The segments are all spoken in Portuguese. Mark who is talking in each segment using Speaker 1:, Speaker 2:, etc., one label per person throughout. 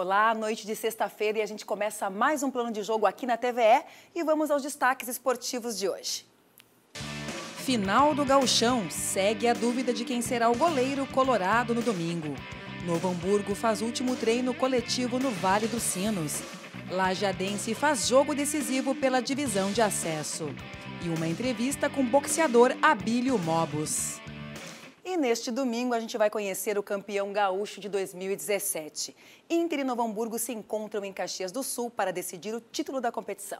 Speaker 1: Olá, noite de sexta-feira e a gente começa mais um plano de jogo aqui na TVE e vamos aos destaques esportivos de hoje. Final do gauchão, segue a dúvida de quem será o goleiro colorado no domingo. Novo Hamburgo faz último treino coletivo no Vale dos Sinos. Lajadense faz jogo decisivo pela divisão de acesso. E uma entrevista com boxeador Abílio Mobos. E neste domingo a gente vai conhecer o campeão gaúcho de 2017. Inter e Novo Hamburgo se encontram em Caxias do Sul para decidir o título da competição.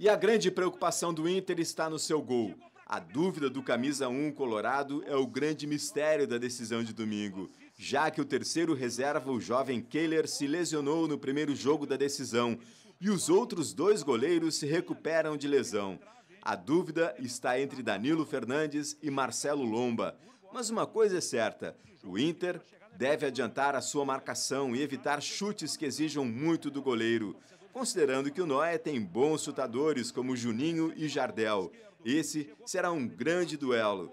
Speaker 2: E a grande preocupação do Inter está no seu gol. A dúvida do camisa 1 colorado é o grande mistério da decisão de domingo, já que o terceiro reserva, o jovem Kehler, se lesionou no primeiro jogo da decisão e os outros dois goleiros se recuperam de lesão. A dúvida está entre Danilo Fernandes e Marcelo Lomba. Mas uma coisa é certa: o Inter deve adiantar a sua marcação e evitar chutes que exijam muito do goleiro, considerando que o Noé tem bons chutadores como Juninho e Jardel. Esse será um grande duelo.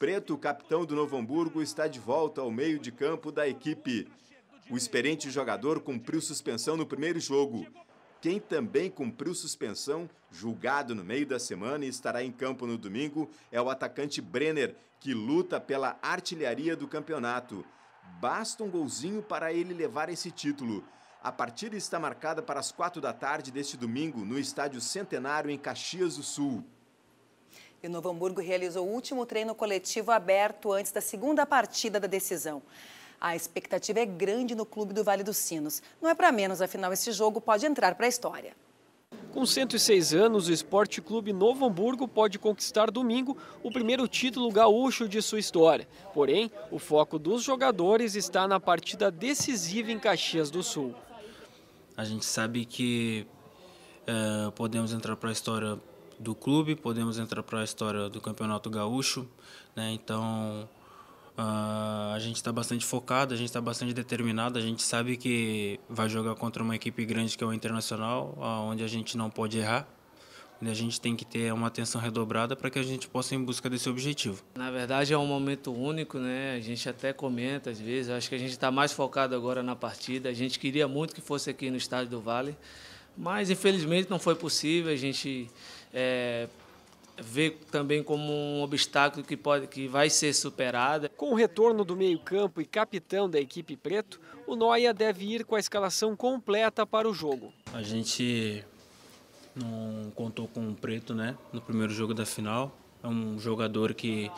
Speaker 2: Preto, capitão do Novo Hamburgo, está de volta ao meio de campo da equipe. O experiente jogador cumpriu suspensão no primeiro jogo quem também cumpriu suspensão, julgado no meio da semana e estará em campo no domingo, é o atacante Brenner, que luta pela artilharia do campeonato. Basta um golzinho para ele levar esse título. A partida está marcada para as quatro da tarde deste domingo no Estádio Centenário, em Caxias do Sul.
Speaker 1: E o Novo Hamburgo realizou o último treino coletivo aberto antes da segunda partida da decisão. A expectativa é grande no clube do Vale dos Sinos. Não é para menos, afinal, esse jogo pode entrar para a história.
Speaker 3: Com 106 anos, o Esporte Clube Novo Hamburgo pode conquistar domingo o primeiro título gaúcho de sua história. Porém, o foco dos jogadores está na partida decisiva em Caxias do Sul.
Speaker 4: A gente sabe que é, podemos entrar para a história do clube, podemos entrar para a história do Campeonato Gaúcho, né? então Uh, a gente está bastante focado, a gente está bastante determinado, a gente sabe que vai jogar contra uma equipe grande que é o Internacional, uh, onde a gente não pode errar. onde A gente tem que ter uma atenção redobrada para que a gente possa ir em busca desse objetivo. Na verdade, é um momento único, né? A gente até comenta às vezes. Acho que a gente está mais focado agora na partida. A gente queria muito que fosse aqui no Estádio do Vale, mas infelizmente não foi possível. A gente é, vê também como um obstáculo que, pode, que vai ser superado. Com o retorno
Speaker 3: do meio-campo e capitão da equipe preto, o Noia deve ir com a escalação completa para o
Speaker 4: jogo. A gente não contou com o preto né, no primeiro jogo da final. É um jogador que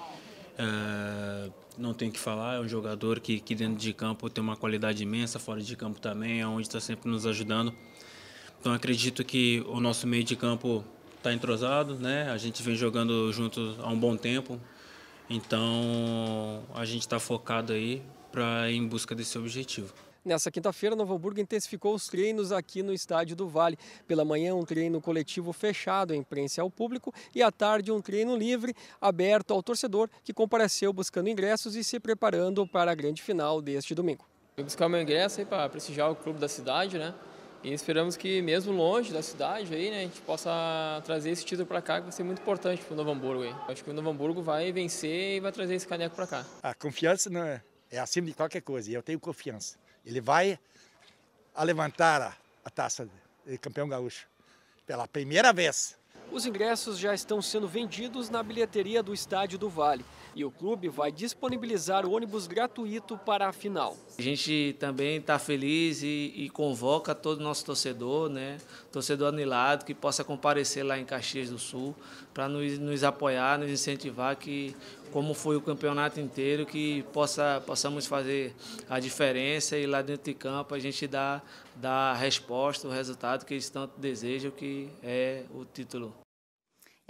Speaker 4: é, não tem que falar, é um jogador que, que dentro de campo tem uma qualidade imensa, fora de campo também, é onde está sempre nos ajudando. Então acredito que o nosso meio de campo tá entrosado, né? A gente vem jogando juntos há um bom tempo. Então, a gente está focado aí para em busca desse objetivo.
Speaker 3: Nessa quinta-feira, Novo Hamburgo intensificou os treinos aqui no Estádio do Vale. Pela manhã, um treino coletivo fechado à imprensa e ao público e à tarde, um treino livre, aberto ao torcedor que compareceu buscando ingressos e se preparando para a grande final deste domingo. Eu buscar meu ingresso para prestigiar o clube da cidade, né? E esperamos que, mesmo longe da cidade, aí, né, a gente possa trazer esse título para cá, que vai ser muito importante para o Novo Hamburgo. Aí. Acho que o Novo Hamburgo vai vencer e vai trazer esse caneco para cá.
Speaker 2: A confiança
Speaker 3: não é, é acima de qualquer coisa, e eu tenho confiança. Ele vai a levantar a, a taça de campeão gaúcho pela primeira vez. Os ingressos já estão sendo vendidos na bilheteria do Estádio do Vale e o clube vai disponibilizar o ônibus gratuito para a final.
Speaker 4: A gente também está feliz e, e, convoca todo o nosso torcedor, né, torcedor anilado, que possa comparecer lá em Caxias do Sul para nos, nos apoiar, nos incentivar que como foi o campeonato inteiro, que possa, possamos fazer a diferença e lá dentro de campo a gente dá, dá a resposta, o resultado que eles tanto desejam, que é o título.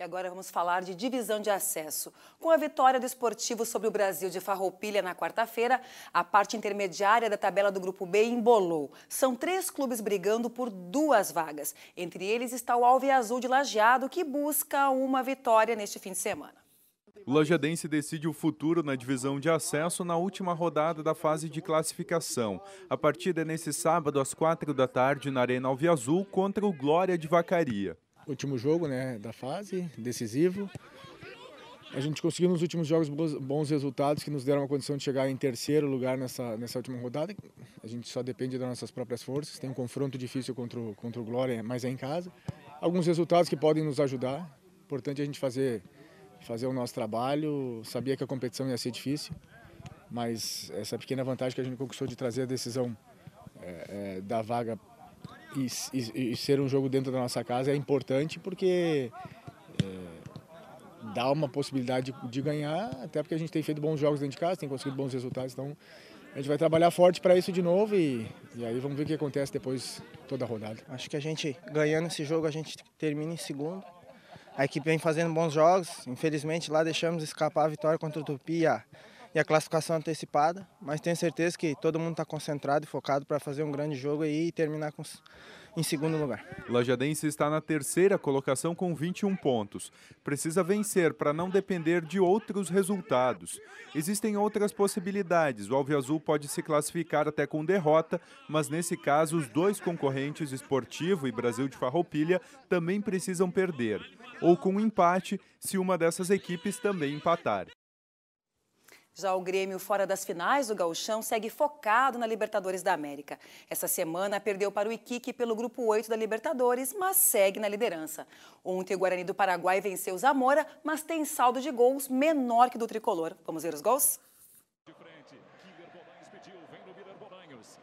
Speaker 1: E agora vamos falar de divisão de acesso. Com a vitória do Esportivo sobre o Brasil de Farroupilha na quarta-feira, a parte intermediária da tabela do Grupo B embolou. São três clubes brigando por duas vagas. Entre eles está o Alve Azul de Lajeado, que busca uma vitória neste fim de semana.
Speaker 2: O Lajadense decide o futuro na divisão de acesso na última rodada da fase de classificação. A partida é nesse sábado às quatro da tarde na Arena Alve Azul contra o Glória de Vacaria último jogo né, da fase, decisivo. A gente conseguiu nos últimos jogos bons resultados que nos deram a condição de chegar em terceiro lugar nessa, nessa última rodada. A gente só depende das nossas próprias forças. Tem um confronto difícil contra o, contra o Glória, mas é em casa. Alguns resultados que podem nos ajudar. Importante a gente fazer, fazer o nosso trabalho. Sabia que a competição ia ser difícil, mas essa pequena vantagem que a gente conquistou de trazer a decisão é, é, da vaga e, e, e, ser um jogo dentro da nossa casa é importante porque é, dá uma possibilidade de, de, ganhar, até porque a gente tem feito bons jogos dentro de casa, tem conseguido bons resultados, então a gente vai trabalhar forte para isso de novo e, e aí vamos ver o que acontece depois
Speaker 4: toda a rodada. Acho que a gente ganhando esse jogo a gente termina em segundo. A equipe vem fazendo bons jogos, infelizmente lá deixamos escapar a vitória contra o Tupi e a classificação antecipada, mas tenho certeza que todo mundo está concentrado e focado para fazer um grande jogo e terminar com, em segundo lugar.
Speaker 2: Lajadense está na terceira colocação com 21 pontos. Precisa vencer para não depender de outros resultados. Existem outras possibilidades. O Alve Azul pode se classificar até com derrota, mas nesse caso os dois concorrentes, Esportivo e Brasil de Farroupilha, também precisam perder. Ou com um empate, se uma dessas equipes também empatar.
Speaker 1: Já o Grêmio, fora das finais do Gauchão, segue focado na Libertadores da América. Essa semana perdeu para o Iquique pelo grupo 8 da Libertadores, mas segue na liderança. Ontem o Guarani do Paraguai venceu o Zamora, mas tem saldo de gols menor que do tricolor. Vamos ver os gols?
Speaker 2: De frente, Kiber Bolanhos pediu, vem no Bolanhos.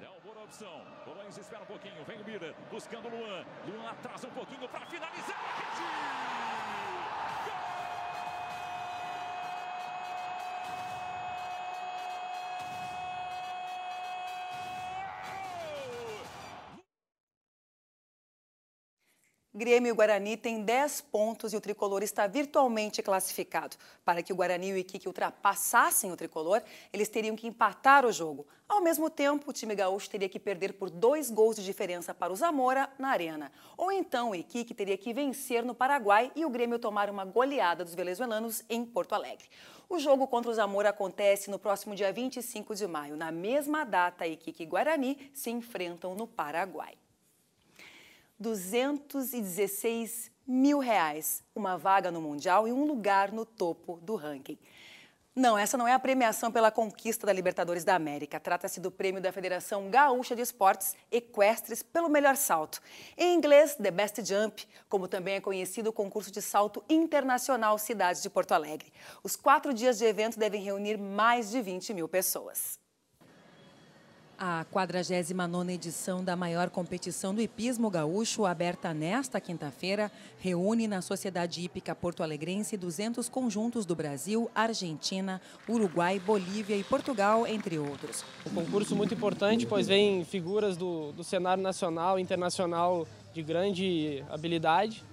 Speaker 2: É boa opção. Bolanhos espera um pouquinho, vem o buscando o Luan. Luan atrasa um pouquinho para finalizar.
Speaker 1: Grêmio e Guarani têm 10 pontos e o tricolor está virtualmente classificado. Para que o Guarani e o Iquique ultrapassassem o tricolor, eles teriam que empatar o jogo. Ao mesmo tempo, o time gaúcho teria que perder por dois gols de diferença para o Zamora na Arena. Ou então o Iquique teria que vencer no Paraguai e o Grêmio tomar uma goleada dos venezuelanos em Porto Alegre. O jogo contra o Zamora acontece no próximo dia 25 de maio. Na mesma data, Iquique e Guarani se enfrentam no Paraguai. 216 mil reais, uma vaga no Mundial e um lugar no topo do ranking. Não, essa não é a premiação pela conquista da Libertadores da América. Trata-se do prêmio da Federação Gaúcha de Esportes Equestres pelo melhor salto. Em inglês, The Best Jump, como também é conhecido o concurso de salto internacional Cidade de Porto Alegre. Os quatro dias de evento devem reunir mais de 20 mil pessoas. A 49 nona edição da maior competição do hipismo gaúcho, aberta nesta quinta-feira, reúne na Sociedade Hípica Porto Alegrense 200 conjuntos do Brasil, Argentina, Uruguai, Bolívia e Portugal, entre outros. Um concurso muito importante, pois vem figuras do, do cenário
Speaker 3: nacional e internacional de grande habilidade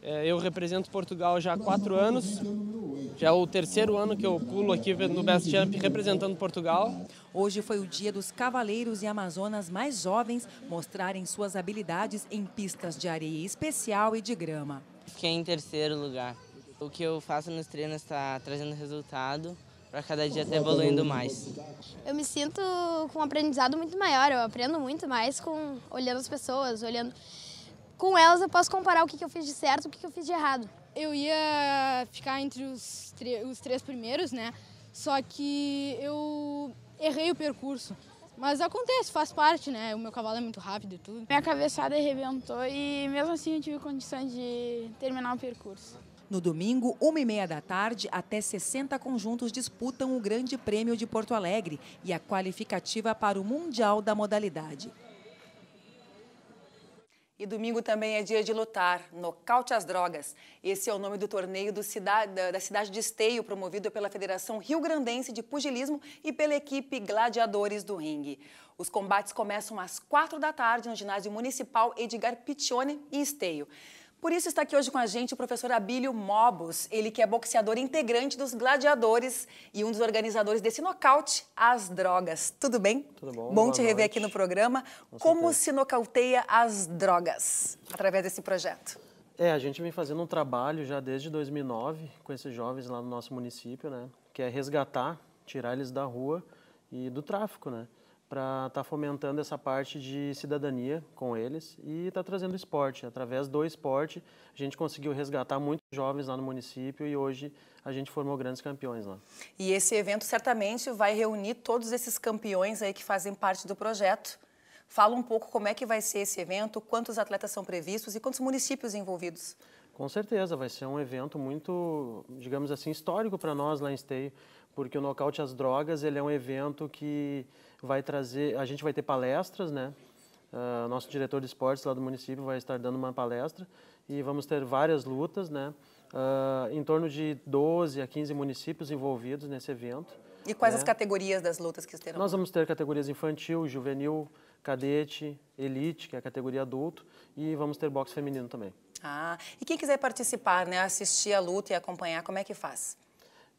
Speaker 3: é, eu represento
Speaker 1: Portugal já há quatro anos. Já é o terceiro ano que eu pulo aqui no Best Jump representando Portugal. Hoje foi o dia dos cavaleiros e amazonas mais jovens mostrarem suas habilidades em pistas de areia especial e de grama.
Speaker 3: Fiquei em terceiro lugar. O que eu faço nos treinos está trazendo resultado para cada dia estar tá evoluindo mais. Eu me sinto com um aprendizado muito maior, eu aprendo muito mais com olhando as pessoas, olhando com elas eu posso comparar o que, que eu fiz de certo e o que, que eu fiz de errado. Eu ia ficar entre os, os três primeiros, né? Só que eu errei o percurso. Mas acontece, faz parte, né? O meu cavalo é muito rápido e tudo. Minha cabeçada arrebentou e mesmo assim eu tive condição de terminar o percurso.
Speaker 1: No domingo, uma e meia da tarde, até 60 conjuntos disputam o Grande Prêmio de Porto Alegre e a qualificativa para o Mundial da modalidade. E domingo também é dia de lutar, nocaute às drogas. Esse é o nome do torneio do cidade, da cidade de Esteio, promovido pela Federação Rio Grandense de Pugilismo e pela equipe Gladiadores do Ringue. Os combates começam às quatro da tarde no ginásio municipal Edgar Piccione, em Esteio. Por isso está aqui hoje com a gente o professor Abílio Mobos, ele que é boxeador integrante dos Gladiadores e um dos organizadores desse nocaute às drogas. Tudo bem? Tudo bom. Bom te rever noite. aqui no programa. Como certeza. se nocauteia as drogas através desse projeto?
Speaker 5: É, a gente vem fazendo um trabalho já desde 2009 com esses jovens lá no nosso município, né? Que é resgatar, tirar eles da rua e do tráfico, né? para estar tá fomentando essa parte de cidadania com eles e estar tá trazendo esporte. Através do esporte, a gente conseguiu resgatar muitos jovens lá no município e hoje a gente formou grandes campeões lá.
Speaker 1: E esse evento certamente vai reunir todos esses campeões aí que fazem parte do projeto. Fala um pouco como é que vai ser esse evento, quantos atletas são previstos e quantos municípios envolvidos.
Speaker 5: Com certeza, vai ser um evento muito, digamos assim, histórico para nós lá em Esteio, porque o Nocaute às Drogas ele é um evento que vai trazer, a gente vai ter palestras, né? Uh, nosso diretor de esportes lá do município vai estar dando uma palestra e vamos ter várias lutas, né? Uh, em torno de 12 a 15 municípios envolvidos nesse evento. E quais né? as
Speaker 1: categorias das lutas que terão? Nós
Speaker 5: vamos ter categorias infantil, juvenil, cadete, elite, que é a categoria adulto, e vamos ter boxe feminino também.
Speaker 1: Ah, e quem quiser participar, né, assistir a luta e acompanhar, como é que faz?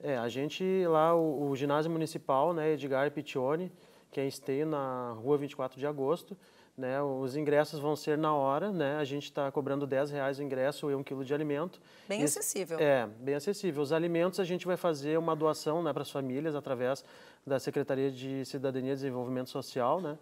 Speaker 5: É, a gente lá, o, o ginásio municipal, né, Edgar Piccioni, que é Esteio, na rua 24 de agosto. Né, os ingressos vão ser na hora, né? A gente está cobrando 10 reais o ingresso e um quilo de alimento. Bem acessível. É, bem acessível. Os alimentos a gente vai fazer uma doação né, para as famílias através da Secretaria de Cidadania e Desenvolvimento Social, né?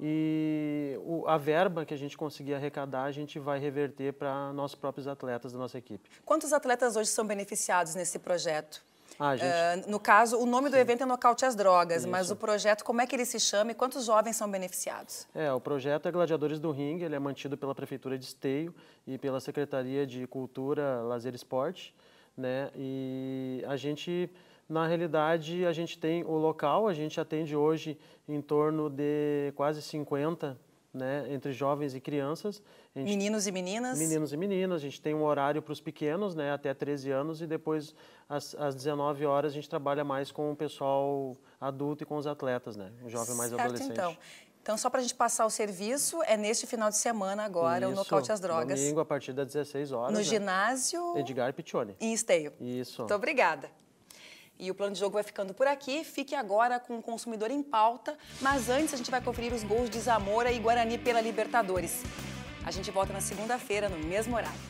Speaker 5: E o, a verba que a gente conseguir arrecadar, a gente vai reverter para nossos próprios atletas da nossa equipe.
Speaker 1: Quantos atletas hoje são beneficiados nesse projeto?
Speaker 5: Ah, gente...
Speaker 1: uh, no caso, o nome do evento é Nocaute às
Speaker 5: Drogas, Isso. mas o
Speaker 1: projeto, como é que ele se chama e quantos jovens são beneficiados?
Speaker 5: É, o projeto é Gladiadores do Ring, ele é mantido pela Prefeitura de Esteio e pela Secretaria de Cultura, Lazer e Esporte, né? E a gente, na realidade, a gente tem o local, a gente atende hoje em torno de quase 50 né, entre jovens e crianças. Gente, meninos e meninas? Meninos e meninas. A gente tem um horário para os pequenos, né, até 13 anos, e depois, às, às 19 horas, a gente trabalha mais com o pessoal adulto e com os atletas, né? O jovem mais certo, adolescente. Então.
Speaker 1: Então, só para a gente passar o serviço, é neste final de semana agora, Isso, o Nocaute às Drogas. Domingo,
Speaker 5: a partir das 16 horas. No né?
Speaker 1: ginásio...
Speaker 5: Edgar Piccioni. Em Esteio. Isso. Muito
Speaker 1: obrigada. E o plano de jogo vai ficando por aqui. Fique agora com o consumidor em pauta. Mas antes, a gente vai conferir os gols de Zamora e Guarani pela Libertadores. A gente volta na segunda-feira, no mesmo horário.